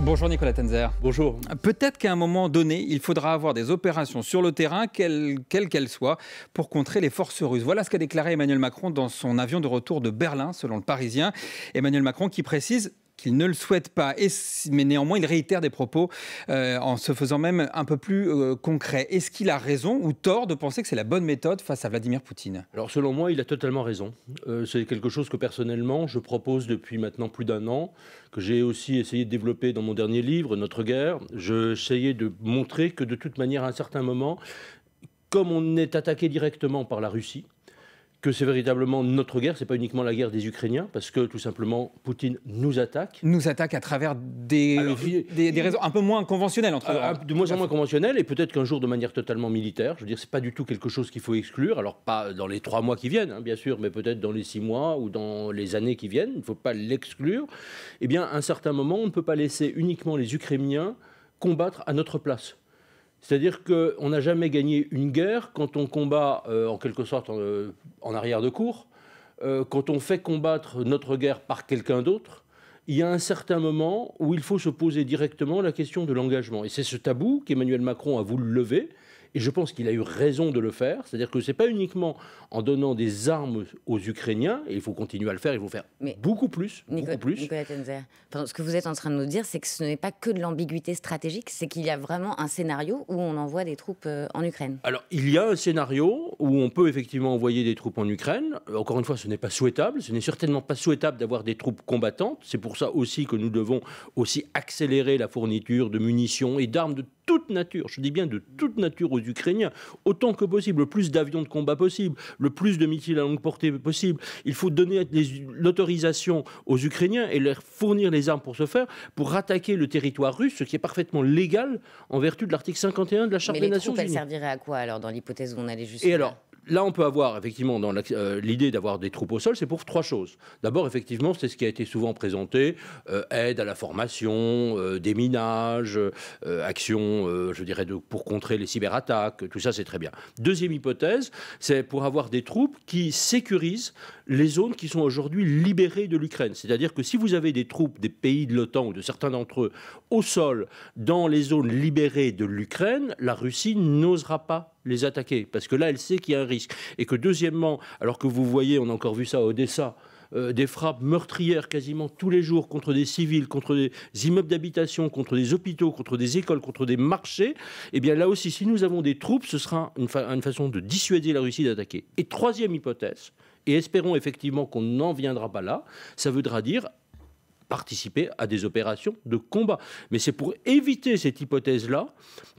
Bonjour Nicolas Tenzer. Bonjour. Peut-être qu'à un moment donné, il faudra avoir des opérations sur le terrain, quelles qu'elles soient, pour contrer les forces russes. Voilà ce qu'a déclaré Emmanuel Macron dans son avion de retour de Berlin, selon le Parisien. Emmanuel Macron qui précise qu'il ne le souhaite pas. Et, mais néanmoins, il réitère des propos euh, en se faisant même un peu plus euh, concret. Est-ce qu'il a raison ou tort de penser que c'est la bonne méthode face à Vladimir Poutine Alors selon moi, il a totalement raison. Euh, c'est quelque chose que personnellement, je propose depuis maintenant plus d'un an, que j'ai aussi essayé de développer dans mon dernier livre, Notre guerre. J'essayais de montrer que de toute manière, à un certain moment, comme on est attaqué directement par la Russie, que c'est véritablement notre guerre, ce n'est pas uniquement la guerre des Ukrainiens, parce que tout simplement Poutine nous attaque. Nous attaque à travers des, des, raisons un peu moins conventionnelles entre euh, De moins en moins conventionnelles, et peut-être qu'un jour de manière totalement militaire. Je veux dire, c'est pas du tout quelque chose qu'il faut exclure. Alors pas dans les trois mois qui viennent, hein, bien sûr, mais peut-être dans les six mois ou dans les années qui viennent. Il ne faut pas l'exclure. Eh bien, à un certain moment, on ne peut pas laisser uniquement les Ukrainiens combattre à notre place. C'est-à-dire qu'on n'a jamais gagné une guerre quand on combat euh, en quelque sorte en, euh, arrière de cour euh, quand on fait combattre notre guerre par quelqu'un d'autre. Il y a un certain moment où il faut se poser directement la question de l'engagement. Et c'est ce tabou qu'Emmanuel Macron a voulu lever. Et je pense qu'il a eu raison de le faire. C'est-à-dire que ce n'est pas uniquement en donnant des armes aux Ukrainiens, et il faut continuer à le faire, il faut faire beaucoup plus. beaucoup plus. Nicolas Tenzer, ce que vous êtes en train de nous dire, c'est que ce n'est pas que de l'ambiguïté stratégique, c'est qu'il y a vraiment un scénario où on envoie des troupes euh, en Ukraine. Alors, il y a un scénario où on peut effectivement envoyer des troupes en Ukraine. Encore une fois, ce n'est pas souhaitable. Ce n'est certainement pas souhaitable d'avoir des troupes combattantes. C'est pour ça aussi que nous devons aussi accélérer la fourniture de munitions et d'armes de toute nature. Je dis bien de toute nature aux Ukrainiens, autant que possible, le plus d'avions de combat possible, le plus de missiles à longue portée possible. Il faut donner l'autorisation aux Ukrainiens et leur fournir les armes pour ce faire, pour attaquer le territoire russe, ce qui est parfaitement légal en vertu de l'article 51 de la Charte des les Nations troupes, Unies. ça servirait à quoi alors dans l'hypothèse où on allait juste là, on peut avoir effectivement dans euh, l'idée d'avoir des troupes au sol, c'est pour trois choses. D'abord, effectivement, c'est ce qui a été souvent présenté euh, aide à la formation, des euh, déminage, action, je dirais, pour contrer les cyberattaques. Tout ça, c'est très bien. Deuxième hypothèse, c'est pour avoir des troupes qui sécurisent les zones qui sont aujourd'hui libérées de l'Ukraine. C'est-à-dire que si vous avez des troupes des pays de l'OTAN ou de certains d'entre eux au sol dans les zones libérées de l'Ukraine, la Russie n'osera pas les attaquer, parce que là, elle sait qu'il y a un risque. Et que deuxièmement, alors que vous voyez, on a encore vu ça à Odessa, euh, des frappes meurtrières quasiment tous les jours contre des civils, contre des immeubles d'habitation, contre des hôpitaux, contre des écoles, contre des marchés, eh bien là aussi, si nous avons des troupes, ce sera une, une façon de dissuader la Russie d'attaquer. Et troisième hypothèse, et espérons effectivement qu'on n'en viendra pas là. Ça voudra dire participer à des opérations de combat. Mais c'est pour éviter cette hypothèse-là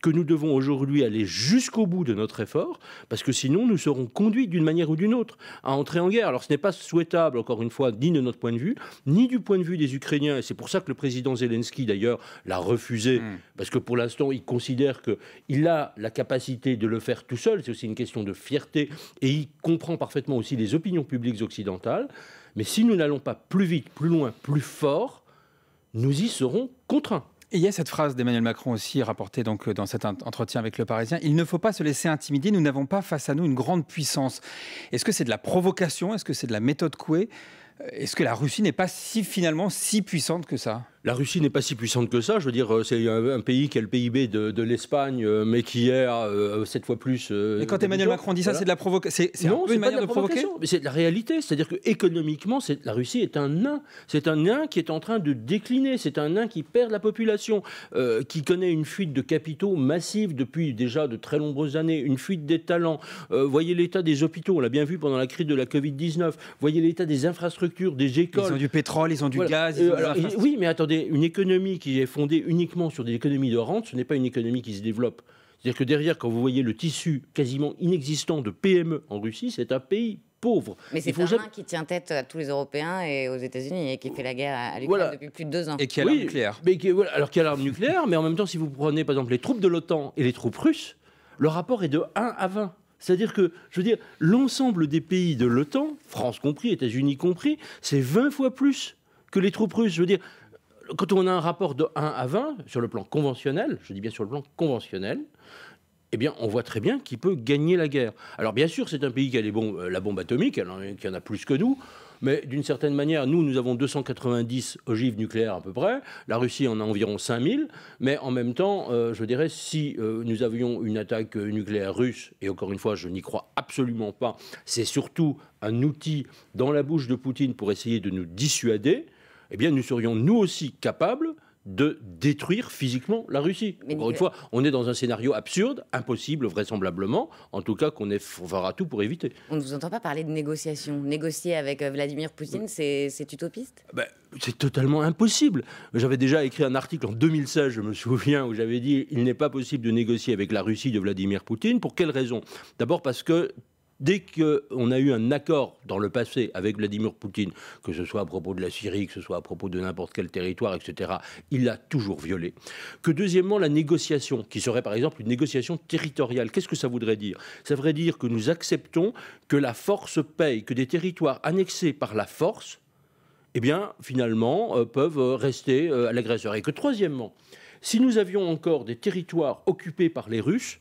que nous devons aujourd'hui aller jusqu'au bout de notre effort, parce que sinon nous serons conduits d'une manière ou d'une autre à entrer en guerre. Alors ce n'est pas souhaitable, encore une fois, ni de notre point de vue, ni du point de vue des Ukrainiens. Et c'est pour ça que le président Zelensky, d'ailleurs, l'a refusé, hmm. parce que pour l'instant, il considère qu'il a la capacité de le faire tout seul. C'est aussi une question de fierté, et il comprend parfaitement aussi les opinions publiques occidentales. Mais si nous n'allons pas plus vite, plus loin, plus fort, nous y serons contraints. Et il y a cette phrase d'Emmanuel Macron aussi rapportée donc euh, dans cet entretien avec le Parisien. Il ne faut pas se laisser intimider. Nous n'avons pas face à nous une grande puissance. Est-ce que c'est de la provocation Est-ce que c'est de la méthode Coué euh, Est-ce que la Russie n'est pas si finalement si puissante que ça la Russie n'est pas si puissante que ça. Je veux dire, euh, c'est un, pays qui a le PIB de, l'Espagne, euh, mais qui est, cette euh, fois plus. Mais quand Emmanuel Macron dit ça, c'est de la provocation. C'est non, c'est une manière de, mais C'est de la réalité. C'est-à-dire que économiquement, la Russie est un nain. C'est un nain qui est en train de décliner. C'est un nain qui perd la population, qui connaît une fuite de capitaux massive depuis déjà de très nombreuses années, une fuite des talents. voyez l'état des hôpitaux. On l'a bien vu pendant la crise de la Covid 19. Voyez l'état des infrastructures, des écoles. Ils ont du pétrole, ils ont du gaz. oui, mais attendez une économie qui est fondée uniquement sur des économies de rente, ce n'est pas une économie qui se développe. C'est-à-dire que derrière, quand vous voyez le tissu quasiment inexistant de PME en Russie, c'est un pays pauvre. Mais c'est un qui tient tête à tous les Européens et aux États-Unis et qui fait la guerre à l'Ukraine depuis plus de deux ans. Et qui a l'arme nucléaire. Mais voilà, alors qui a l'arme nucléaire, mais en même temps, si vous prenez par exemple les troupes de l'OTAN et les troupes russes, le rapport est de 1 à 20. C'est-à-dire que, je veux dire, l'ensemble des pays de l'OTAN, France compris, États-Unis compris, c'est 20 fois plus que les troupes russes. Je veux dire, quand on a un rapport de 1 à 20 sur le plan conventionnel, je dis bien sur le plan conventionnel, eh bien, on voit très bien qu'il peut gagner la guerre. Alors, bien sûr, c'est un pays qui a euh, la bombe atomique, qui en a plus que nous, mais d'une certaine manière, nous, nous avons 290 ogives nucléaires à peu près, la Russie en a environ 5000, mais en même temps, euh, je dirais, si euh, nous avions une attaque nucléaire russe, et encore une fois, je n'y crois absolument pas, c'est surtout un outil dans la bouche de Poutine pour essayer de nous dissuader, eh bien, nous serions nous aussi capables de détruire physiquement la Russie. Encore une fois, on est dans un scénario absurde, impossible vraisemblablement, en tout cas qu'on fera tout pour éviter. On ne vous entend pas parler de négociation. Négocier avec euh, Vladimir Poutine, c'est utopiste ah ben, C'est totalement impossible. J'avais déjà écrit un article en 2016, je me souviens, où j'avais dit il n'est pas possible de négocier avec la Russie de Vladimir Poutine. Pour quelles raisons D'abord parce que Dès qu'on a eu un accord dans le passé avec Vladimir Poutine, que ce soit à propos de la Syrie, que ce soit à propos de n'importe quel territoire, etc., il l'a toujours violé. Que deuxièmement, la négociation, qui serait par exemple une négociation territoriale, qu'est-ce que ça voudrait dire Ça voudrait dire que nous acceptons que la force paye, que des territoires annexés par la force, eh bien, finalement, euh, peuvent euh, rester euh, à l'agresseur. Et que troisièmement, si nous avions encore des territoires occupés par les Russes,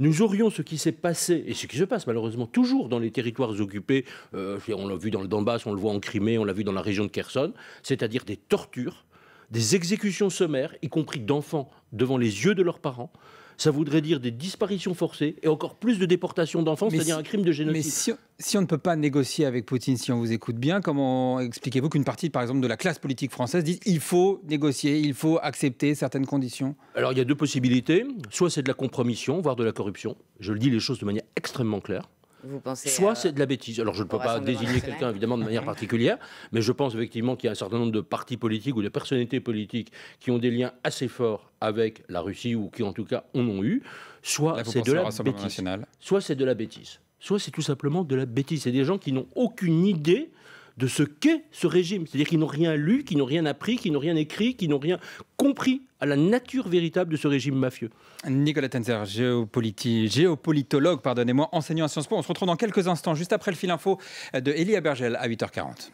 nous aurions ce qui s'est passé, et ce qui se passe malheureusement toujours dans les territoires occupés, euh, on l'a vu dans le Donbass, on le voit en Crimée, on l'a vu dans la région de Kherson, c'est-à-dire des tortures, des exécutions sommaires, y compris d'enfants devant les yeux de leurs parents, ça voudrait dire des disparitions forcées et encore plus de déportations d'enfants, c'est-à-dire un crime de génocide. Mais si, on ne peut pas négocier avec Poutine, si on vous écoute bien, comment expliquez-vous qu'une partie, par exemple, de la classe politique française dise il faut négocier, il faut accepter certaines conditions Alors il y a deux possibilités. Soit c'est de la compromission, voire de la corruption. Je le dis les choses de manière extrêmement claire soit c'est de la bêtise. Alors je ne peux pas désigner quelqu'un évidemment de manière particulière, mais je pense effectivement qu'il y a un certain nombre de partis politiques ou de personnalités politiques qui ont des liens assez forts avec la Russie ou qui en tout cas en ont eu. Soit c'est de la bêtise. Soit c'est de la bêtise. Soit c'est tout simplement de la bêtise. C'est des gens qui n'ont aucune idée de ce qu'est ce régime. C'est-à-dire qu'ils n'ont rien lu, qu'ils n'ont rien appris, qu'ils n'ont rien écrit, qu'ils n'ont rien compris à la nature véritable de ce régime mafieux. Nicolas Tenzer, géopolitologue, pardonnez-moi, enseignant à Sciences Po. On se retrouve dans quelques instants, juste après le fil info de Elia Bergel à 8h40.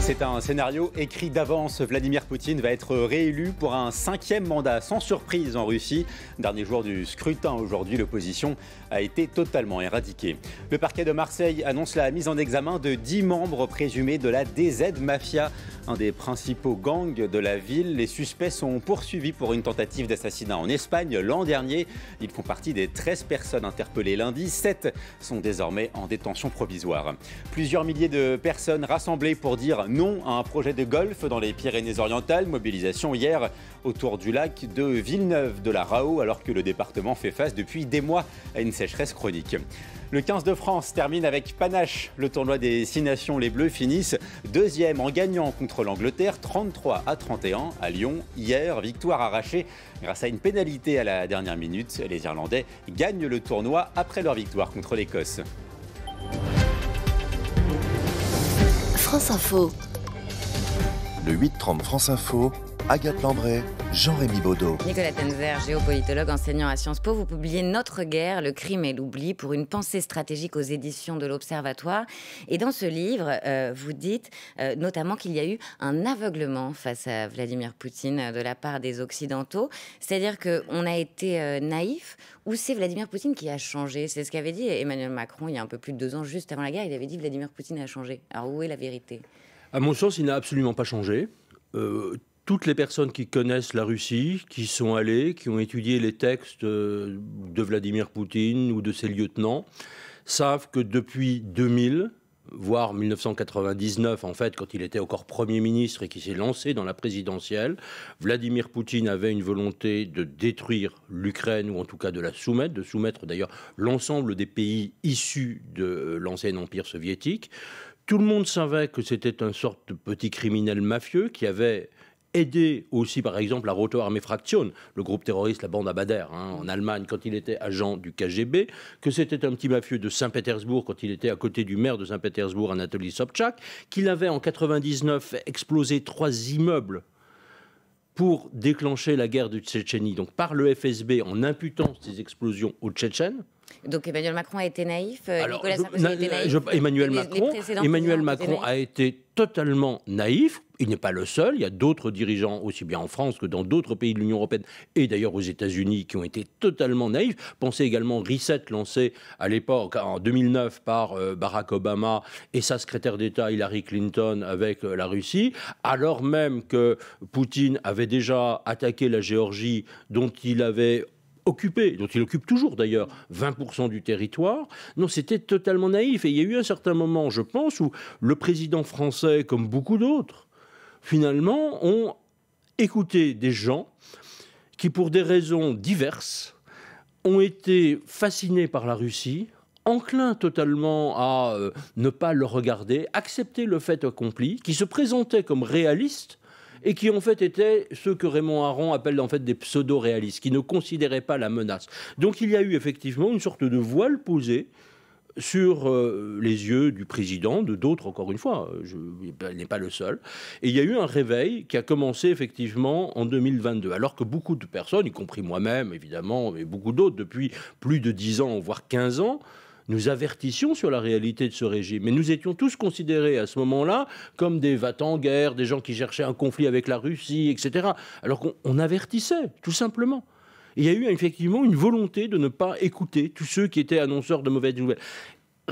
C'est un scénario écrit d'avance. Vladimir Poutine va être réélu pour un cinquième mandat sans surprise en Russie. Dernier jour du scrutin aujourd'hui, l'opposition a été totalement éradiquée. Le parquet de Marseille annonce la mise en examen de 10 membres présumés de la DZ Mafia, un des principaux gangs de la ville. Les suspects sont poursuivis suivi pour une tentative d'assassinat en Espagne l'an dernier. Ils font partie des 13 personnes interpellées lundi. 7 sont désormais en détention provisoire. Plusieurs milliers de personnes rassemblées pour dire non à un projet de golf dans les Pyrénées-Orientales. Mobilisation hier autour du lac de Villeneuve de la Rao alors que le département fait face depuis des mois à une sécheresse chronique. Le 15 de France termine avec panache. Le tournoi des six nations, les Bleus finissent deuxième en gagnant contre l'Angleterre 33 à 31 à Lyon hier. Victoire arrachée grâce à une pénalité à la dernière minute. Les Irlandais gagnent le tournoi après leur victoire contre l'Écosse. France Info. Le 8-30 France Info. Agathe Lambray, jean rémi Baudot. Nicolas Tenzer, géopolitologue, enseignant à Sciences Po, vous publiez Notre guerre, le crime et l'oubli pour une pensée stratégique aux éditions de l'Observatoire. Et dans ce livre, euh, vous dites euh, notamment qu'il y a eu un aveuglement face à Vladimir Poutine euh, de la part des Occidentaux. C'est-à-dire qu'on a été naïf ou c'est Vladimir Poutine qui a changé C'est ce qu'avait dit Emmanuel Macron il y a un peu plus de deux ans, juste avant la guerre. Il avait dit Vladimir Poutine a changé. Alors où est la vérité à mon sens, il n'a absolument pas changé toutes les personnes qui connaissent la Russie, qui sont allées, qui ont étudié les textes euh, de Vladimir Poutine ou de ses lieutenants, savent que depuis 2000, voire 1999, en fait, quand il était encore Premier ministre et qui s'est lancé dans la présidentielle, Vladimir Poutine avait une volonté de détruire l'Ukraine, ou en tout cas de la soumettre, de soumettre d'ailleurs l'ensemble des pays issus de euh, l'ancien empire soviétique. Tout le monde savait que c'était un sorte de petit criminel mafieux qui avait aider aussi, par exemple, la Roto-Armée Fraktion, le groupe terroriste, la bande à hein, en Allemagne, quand il était agent du KGB, que c'était un petit mafieux de Saint-Pétersbourg, quand il était à côté du maire de Saint-Pétersbourg, Anatoly Sobchak, qu'il avait en 1999, explosé trois immeubles pour déclencher la guerre du Tchétchénie, donc par le FSB, en imputant ces explosions aux Tchétchènes. Donc Emmanuel Macron a été naïf, Nicolas Emmanuel Macron a été totalement naïf, il n'est pas le seul. Il y a d'autres dirigeants, aussi bien en France que dans d'autres pays de l'Union européenne et d'ailleurs aux États-Unis, qui ont été totalement naïfs. Pensez également Reset, lancé à l'époque, en 2009, par euh, Barack Obama et sa secrétaire d'État Hillary Clinton avec euh, la Russie, alors même que Poutine avait déjà attaqué la Géorgie, dont il avait occupé, dont il occupe toujours d'ailleurs 20% du territoire. Non, c'était totalement naïf. Et il y a eu un certain moment, je pense, où le président français, comme beaucoup d'autres, finalement, ont écouté des gens qui, pour des raisons diverses, ont été fascinés par la Russie, enclins totalement à euh, ne pas le regarder, accepter le fait accompli, qui se présentaient comme réalistes et qui en fait étaient ceux que Raymond Aron appelle en fait des pseudo-réalistes, qui ne considéraient pas la menace. Donc il y a eu effectivement une sorte de voile posée sur euh, les yeux du président, de d'autres encore une fois, euh, je n'est pas le seul. Et il y a eu un réveil qui a commencé effectivement en 2022, alors que beaucoup de personnes, y compris moi-même évidemment, et beaucoup d'autres depuis plus de 10 ans, voire 15 ans, nous avertissions sur la réalité de ce régime. Mais nous étions tous considérés à ce moment-là comme des vatans guerre, des gens qui cherchaient un conflit avec la Russie, etc. Alors qu'on avertissait, tout simplement il y a eu effectivement une volonté de ne pas écouter tous ceux qui étaient annonceurs de mauvaises nouvelles.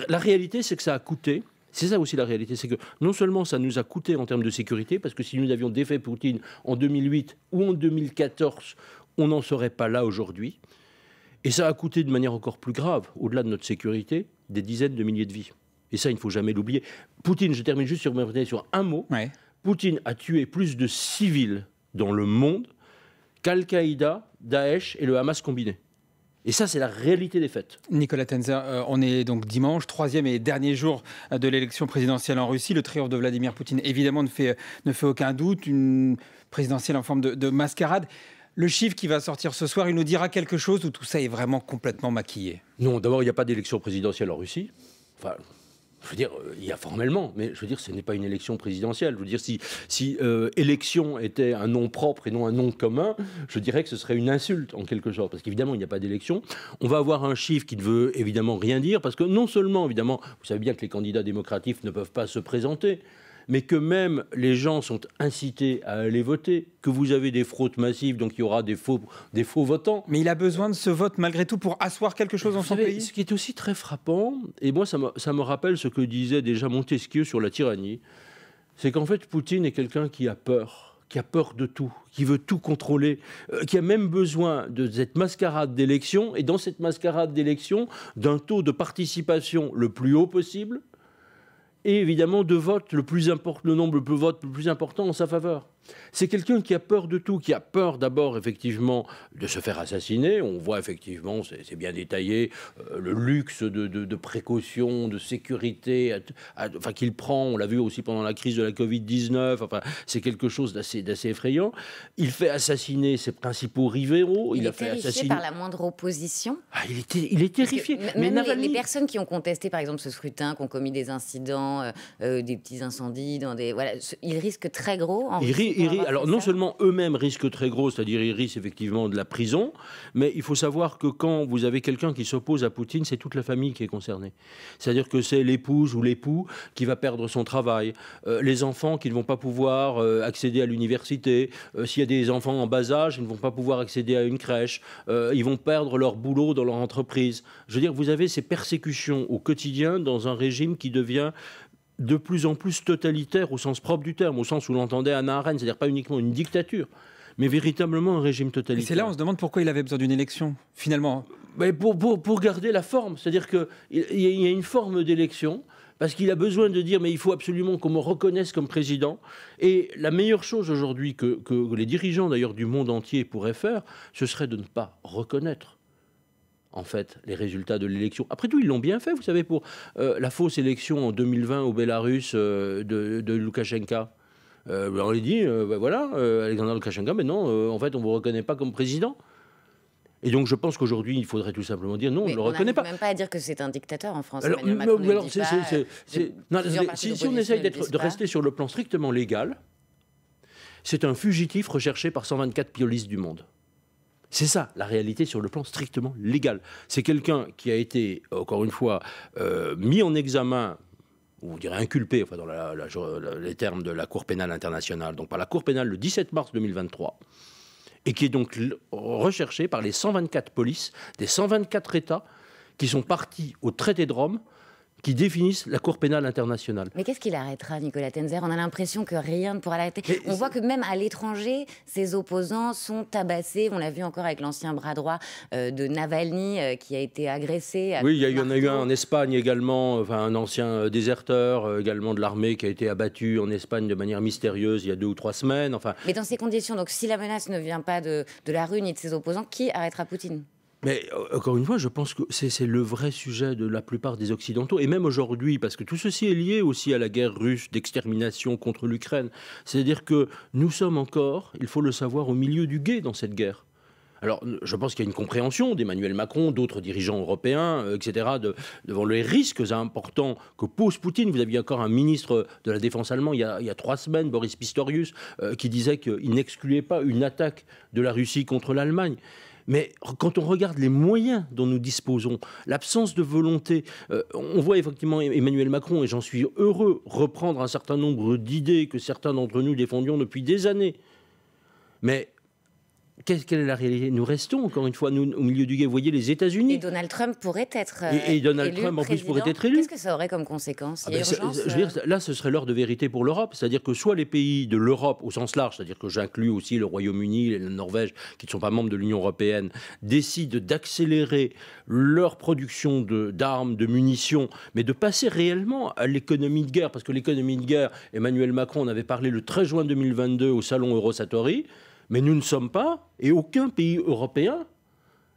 La réalité, c'est que ça a coûté. C'est ça aussi la réalité, c'est que non seulement ça nous a coûté en termes de sécurité, parce que si nous avions défait Poutine en 2008 ou en 2014, on n'en serait pas là aujourd'hui. Et ça a coûté de manière encore plus grave, au-delà de notre sécurité, des dizaines de milliers de vies. Et ça, il ne faut jamais l'oublier. Poutine, je termine juste sur, un mot. Poutine a tué plus de civils dans le monde qu'Al-Qaïda, Daesh et le Hamas combinés. Et ça, c'est la réalité des faits. Nicolas Tenzer, euh, on est donc dimanche, troisième et dernier jour euh, de l'élection présidentielle en Russie. Le triomphe de Vladimir Poutine, évidemment, ne fait, euh, ne fait aucun doute. Une présidentielle en forme de, de mascarade. Le chiffre qui va sortir ce soir, il nous dira quelque chose ou tout ça est vraiment complètement maquillé Non, d'abord, il n'y a pas d'élection présidentielle en Russie. Enfin, je veux dire, euh, il y a formellement, mais je veux dire, ce n'est pas une élection présidentielle. Je veux dire, si, euh, élection était un nom propre et non un nom commun, je dirais que ce serait une insulte en quelque sorte, parce qu'évidemment, il n'y a pas d'élection. On va avoir un chiffre qui ne veut évidemment rien dire, parce que non seulement, évidemment, vous savez bien que les candidats démocratiques ne peuvent pas se présenter mais que même les gens sont incités à aller voter, que vous avez des fraudes massives, donc il y aura des faux, votants. Mais il a besoin de ce vote malgré tout pour asseoir quelque chose dans son pays. Ce qui est aussi très frappant, et moi ça me, rappelle ce que disait déjà Montesquieu sur la tyrannie, c'est qu'en fait Poutine est quelqu'un qui a peur qui a peur de tout, qui veut tout contrôler, euh, qui a même besoin de cette mascarade d'élection, et dans cette mascarade d'élection, d'un taux de participation le plus haut possible, et évidemment de votes, le, plus le nombre de votes le plus important en sa faveur. C'est quelqu'un qui a peur de tout, qui a peur d'abord effectivement de se faire assassiner. On voit effectivement, c'est bien détaillé, euh, le luxe de, précautions, de, précaution, de sécurité, enfin qu'il prend. On l'a vu aussi pendant la crise de la Covid 19. Enfin, c'est quelque chose d'assez effrayant. Il fait assassiner ses principaux rivéraux. Il, a fait assassiner par la moindre opposition. Ah, il est terrifié. Mais même les, personnes qui ont contesté, par exemple, ce scrutin, qui ont commis des incidents, euh, euh, des petits incendies, dans des voilà, il risque très gros. En alors non seulement eux-mêmes risquent très gros, c'est-à-dire ils risquent effectivement de la prison, mais il faut savoir que quand vous avez quelqu'un qui s'oppose à Poutine, c'est toute la famille qui est concernée. C'est-à-dire que c'est l'épouse ou l'époux qui va perdre son travail, euh, les enfants qui ne vont pas pouvoir euh, accéder à l'université, euh, s'il y a des enfants en bas âge, ils ne vont pas pouvoir accéder à une crèche, ils vont perdre leur boulot dans leur entreprise. Je veux dire, vous avez ces persécutions au quotidien dans un régime qui devient de plus en plus totalitaire au sens propre du terme, au sens où l'entendait Anna Arendt, c'est-à-dire pas uniquement une dictature, mais véritablement un régime totalitaire. C'est là on se demande pourquoi il avait besoin d'une élection, finalement. Mais pour, pour, garder la forme, c'est-à-dire qu'il y a une forme d'élection, parce qu'il a besoin de dire mais il faut absolument qu'on me reconnaisse comme président. Et la meilleure chose aujourd'hui que, que les dirigeants d'ailleurs du monde entier pourraient faire, ce serait de ne pas reconnaître en fait, les résultats de l'élection. Après tout, ils l'ont bien fait, vous savez, pour euh, la fausse élection en 2020 au Bélarus euh, de, de Loukachenka. Euh, ben, on lui dit, ben, voilà, Alexandre Mais non, en fait, on ne vous reconnaît pas comme président. Et donc, je pense qu'aujourd'hui, il faudrait tout simplement dire non, on ne le reconnaît pas. On même pas à dire que c'est un dictateur en France. si, si, on essaye de rester sur le plan strictement légal, c'est un fugitif recherché par 124 piolistes du monde. C'est ça la réalité sur le plan strictement légal. C'est quelqu'un qui a été, encore une fois, euh, mis en examen ou on dirait inculpé, dans les termes de la Cour pénale internationale, donc par la Cour pénale le 17 mars 2023, et qui est donc recherché par les 124 polices des 124 États qui sont partis au traité de Rome qui définissent la Cour pénale internationale. Mais qu'est-ce qu'il arrêtera, Nicolas Tenzer On a l'impression que rien ne pourra l'arrêter. On voit que même à l'étranger, ses opposants sont tabassés. On l'a vu encore avec l'ancien bras droit euh, de Navalny euh, qui a été agressé. Oui, il y, en a eu un en Espagne également, enfin, un ancien euh, déserteur également de l'armée qui a été abattu en Espagne de manière mystérieuse il y a deux ou trois semaines. Enfin... Mais dans ces conditions, donc si la menace ne vient pas de, de la rue ni de ses opposants, qui arrêtera Poutine mais euh, encore une fois, je pense que c'est le vrai sujet de la plupart des Occidentaux, et même aujourd'hui, parce que tout ceci est lié aussi à la guerre russe d'extermination contre l'Ukraine. C'est-à-dire que nous sommes encore, il faut le savoir, au milieu du guet dans cette guerre. Alors, je pense qu'il y a une compréhension d'Emmanuel Macron, d'autres dirigeants européens, euh, etc., devant les risques importants que pose Poutine. Vous aviez encore un ministre de la Défense allemand il y a, trois semaines, Boris Pistorius, euh, qui disait qu'il n'excluait pas une attaque de la Russie contre l'Allemagne. Mais quand on regarde les moyens dont nous disposons, l'absence de volonté, euh, on voit effectivement Emmanuel Macron, et j'en suis heureux, reprendre un certain nombre d'idées que certains d'entre nous défendions depuis des années. Mais qu'elle est la réalité Nous restons encore une fois au milieu du guet. Vous voyez les États-Unis. Et Donald Trump pourrait être. Euh, Trump en plus pourrait être élu. Qu'est-ce que ça aurait comme conséquence ah ben, euh, là, ce serait l'heure de vérité pour l'Europe. C'est-à-dire que soit les pays de l'Europe au sens large, c'est-à-dire que j'inclus aussi le Royaume-Uni, la Norvège, qui ne sont pas membres de l'Union européenne, décident d'accélérer leur production d'armes, de, de, munitions, mais de passer réellement à l'économie de guerre, parce que l'économie de guerre, Emmanuel Macron en avait parlé le 13 juin 2022 au salon Eurosatory. Mais nous ne sommes pas, et aucun pays européen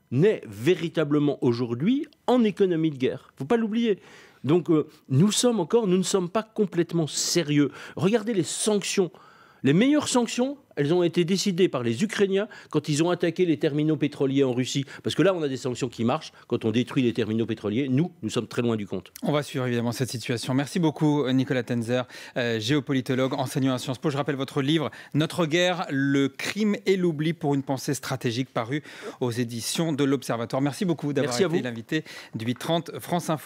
n'est véritablement aujourd'hui en économie de guerre. Il ne faut pas l'oublier. Donc euh, nous sommes encore, nous ne sommes pas complètement sérieux. Regardez les sanctions les meilleures sanctions, elles ont été décidées par les Ukrainiens quand ils ont attaqué les terminaux pétroliers en Russie. Parce que là, on a des sanctions qui marchent. Quand on détruit les terminaux pétroliers, nous, nous sommes très loin du compte. On va suivre évidemment cette situation. Merci beaucoup, Nicolas Tenzer, euh, géopolitologue, enseignant à Sciences Po. Je rappelle votre livre Notre guerre, le crime et l'oubli pour une pensée stratégique, paru aux éditions de l'Observatoire. Merci beaucoup d'avoir été l'invité du 830 France Info.